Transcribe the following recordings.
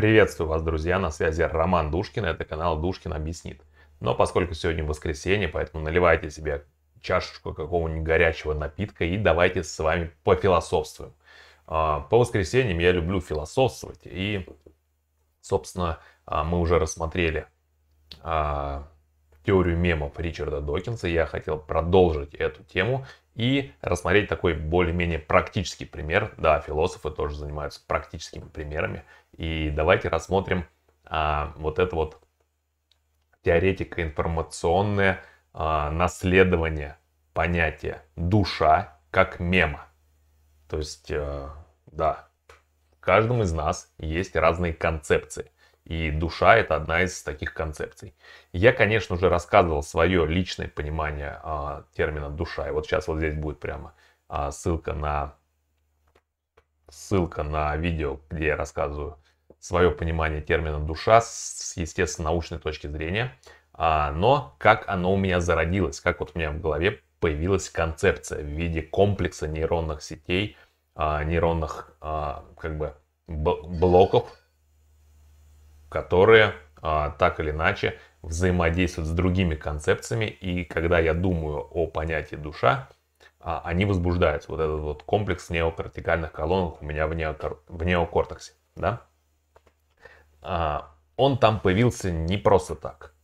Приветствую вас, друзья, на связи Роман Душкин, это канал Душкин объяснит. Но поскольку сегодня воскресенье, поэтому наливайте себе чашечку какого-нибудь горячего напитка и давайте с вами пофилософствуем. А, по воскресеньям я люблю философствовать и, собственно, а, мы уже рассмотрели а, теорию мемов Ричарда Докинса. Я хотел продолжить эту тему и рассмотреть такой более-менее практический пример. Да, философы тоже занимаются практическими примерами – и давайте рассмотрим а, вот это вот теоретика информационное а, наследование понятия душа как мема. То есть, а, да, в каждом из нас есть разные концепции. И душа это одна из таких концепций. Я, конечно уже рассказывал свое личное понимание э, термина душа. И вот сейчас вот здесь будет прямо э, ссылка на ссылка на видео, где я рассказываю свое понимание термина душа с, естественно, научной точки зрения, а, но как оно у меня зародилось, как вот у меня в голове появилась концепция в виде комплекса нейронных сетей, а, нейронных а, как бы блоков, которые так или иначе взаимодействуют с другими концепциями, и когда я думаю о понятии душа, они возбуждаются. Вот этот вот комплекс неокортикальных колонок у меня в, неокор... в неокортексе. Да? А, он там появился не просто так,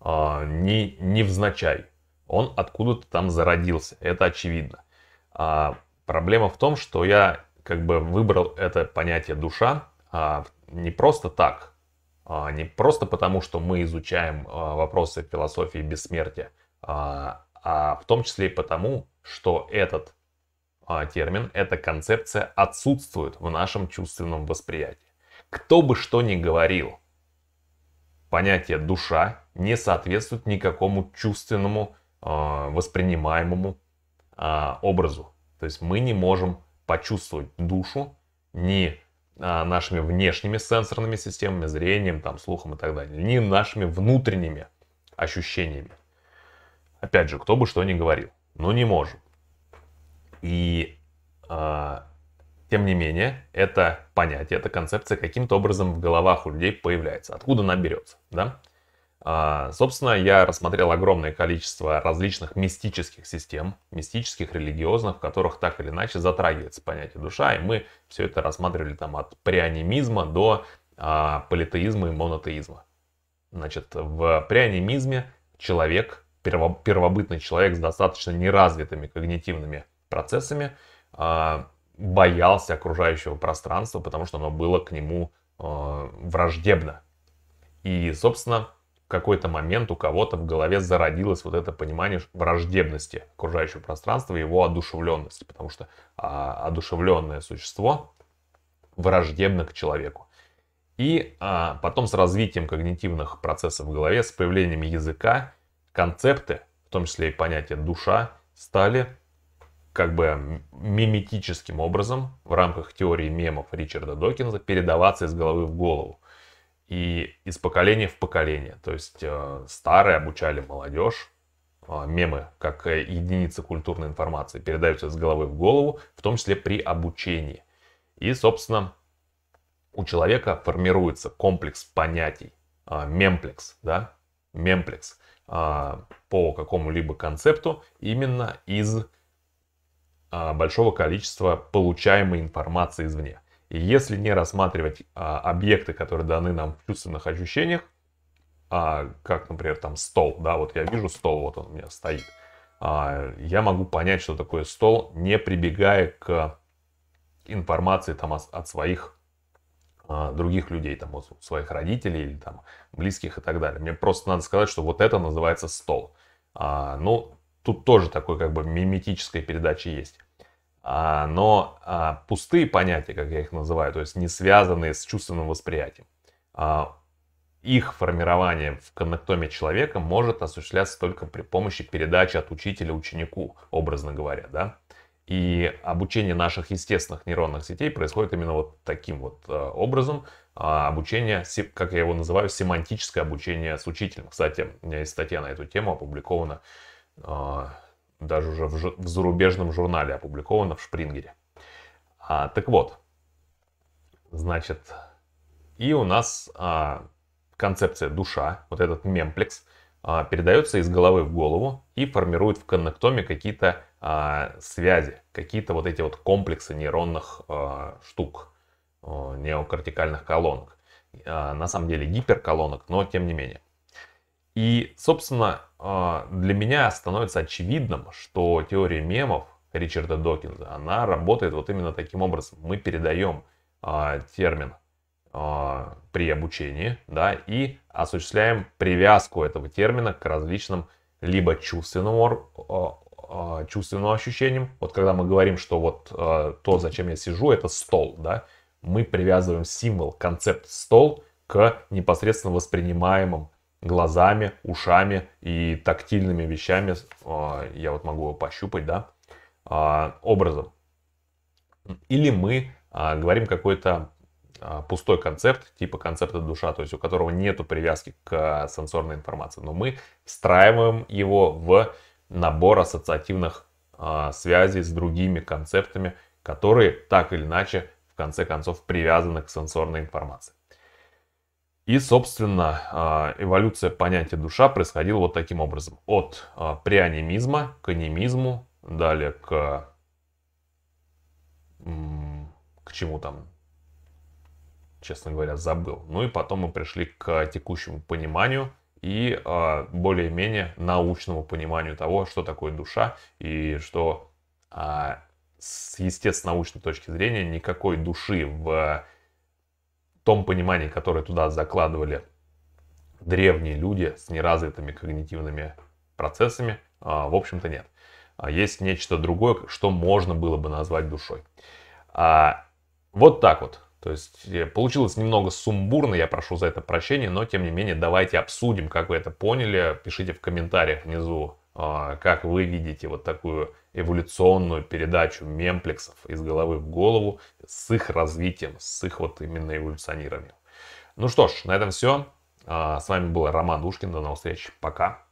а, не невзначай. Он откуда-то там зародился, это очевидно. А, проблема в том, что я как бы выбрал это понятие душа не просто так, не просто потому, что мы изучаем вопросы философии бессмертия, а в том числе и потому, что этот термин, эта концепция отсутствует в нашем чувственном восприятии кто бы что ни говорил. Понятие «душа» не соответствует никакому чувственному э, воспринимаемому э, образу. То есть мы не можем почувствовать душу ни э, нашими внешними сенсорными системами, зрением, там, слухом и так далее, ни нашими внутренними ощущениями. Опять же, кто бы что ни говорил, но не можем. И э, тем не менее, это понятие, эта концепция каким-то образом в головах у людей появляется. Откуда она берется? Да? А, собственно, я рассмотрел огромное количество различных мистических систем, мистических, религиозных, в которых так или иначе затрагивается понятие душа, и мы все это рассматривали там от прианимизма до а, политеизма и монотеизма. Значит, в прианимизме человек, первобытный человек с достаточно неразвитыми когнитивными процессами, а, боялся окружающего пространства, потому что оно было к нему э, враждебно. И, собственно, в какой-то момент у кого-то в голове зародилось вот это понимание враждебности окружающего пространства и его одушевленности, потому что э, одушевленное существо враждебно к человеку. И э, потом с развитием когнитивных процессов в голове, с появлением языка, концепты, в том числе и понятие душа, стали как бы миметическим образом в рамках теории мемов Ричарда Докинза передаваться из головы в голову и из поколения в поколение. То есть э, старые обучали молодежь, э, мемы как э, единица культурной информации передаются из головы в голову, в том числе при обучении. И, собственно, у человека формируется комплекс понятий, э, мемплекс, да, мемплекс э, по какому-либо концепту именно из а, большого количества получаемой информации извне. И если не рассматривать а, объекты, которые даны нам в чувственных ощущениях, а, как, например, там стол, да, вот я вижу стол, вот он у меня стоит, я могу понять, что такое стол, не прибегая к информации там от своих других людей, там, от своих родителей или там близких и так далее. Мне просто надо сказать, что вот это называется стол. ну, тут тоже такой как бы миметической передачи есть. А, но а, пустые понятия, как я их называю, то есть не связанные с чувственным восприятием, а, их формирование в коннектоме человека может осуществляться только при помощи передачи от учителя ученику, образно говоря, да. И обучение наших естественных нейронных сетей происходит именно вот таким вот э, образом. Обучение, как я его называю, семантическое обучение с учителем. Кстати, у меня есть статья на эту тему опубликована даже уже в, ж... в зарубежном журнале опубликовано в Шпрингере. А, так вот, значит, и у нас а, концепция душа, вот этот мемплекс, а, передается из головы в голову и формирует в коннектоме какие-то а, связи, какие-то вот эти вот комплексы нейронных а, штук, а, неокортикальных колонок. А, на самом деле гиперколонок, но тем не менее. И, собственно, а, для меня становится очевидным, что теория мемов Ричарда Докинза, она работает вот именно таким образом. Мы передаем а, термин а, при обучении, да, и осуществляем привязку этого термина к различным либо чувственным, чувственным ощущениям. Вот когда мы говорим, что вот то, зачем я сижу, это стол, да, мы привязываем символ, концепт стол к непосредственно воспринимаемым глазами, ушами и тактильными вещами, а, я вот могу его пощупать, да, а, образом. Или мы а, говорим какой-то пустой концепт, типа концепта душа, то есть у которого нет привязки к сенсорной информации, но мы встраиваем его в набор ассоциативных связей с другими концептами, которые так или иначе в конце концов привязаны к сенсорной информации. И, собственно, а, эволюция понятия душа происходила вот таким образом. От а, преанимизма к анимизму, далее к... К чему там? Честно говоря, забыл. Ну и потом мы пришли к текущему пониманию и а, более-менее научному пониманию того, что такое душа и что с естественно-научной точки зрения никакой души в том понимании, которое туда закладывали древние люди с неразвитыми когнитивными процессами, а, в общем-то нет. А есть нечто другое, что можно было бы назвать душой. А, вот так вот. То есть э, получилось немного сумбурно, я прошу за это прощения, но тем не менее давайте обсудим, как вы это поняли. Пишите в комментариях внизу а, как вы видите вот такую эволюционную передачу мемплексов из головы в голову с их развитием, с их вот именно эволюционированием. Ну что ж, на этом все. А, с вами был Роман Душкин. До новых встреч. Пока.